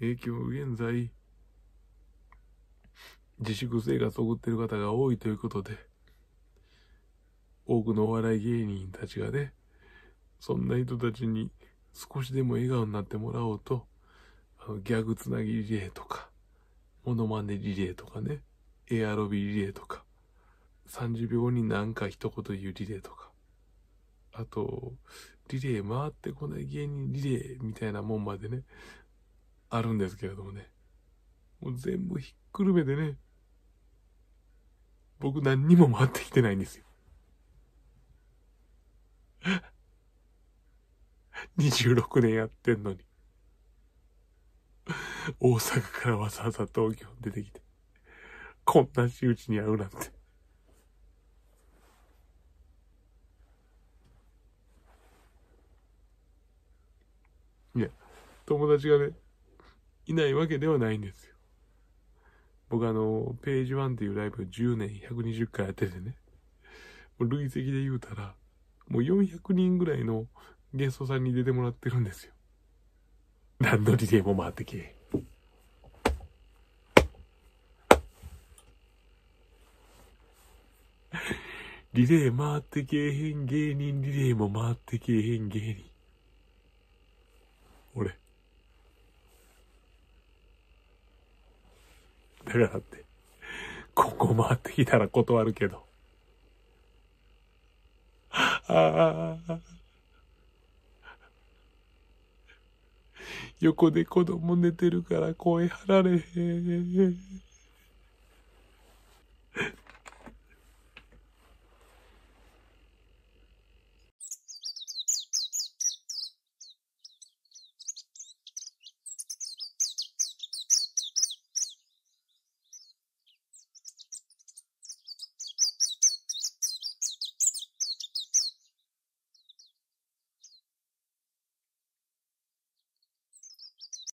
影響を現在、自粛生活を送っている方が多いということで、多くのお笑い芸人たちがね、そんな人たちに少しでも笑顔になってもらおうと、あのギャグつなぎリレーとか、モノマネリレーとかね、エアロビリレーとか、30秒に何か一言言うリレーとか、あと、リレー回ってこない芸人リレーみたいなもんまでね、あるんですけれどもね。もう全部ひっくるめてね、僕何にも回ってきてないんですよ。26 年やってんのに。大阪からわざわざ東京出てきて、こんな仕打ちに会うなんて。いや、友達がね、いないわけではないんですよ。僕あの、ページワンっていうライブ10年120回やっててね、もう累積で言うたら、もう400人ぐらいのゲストさんに出てもらってるんですよ。何のリレーも回ってけ。リレー回ってけえへん芸人、リレーも回ってけえへん芸人。俺。るなんて。ここ回ってきたら断るけど。ああ。横で子供寝てるから声張られへん。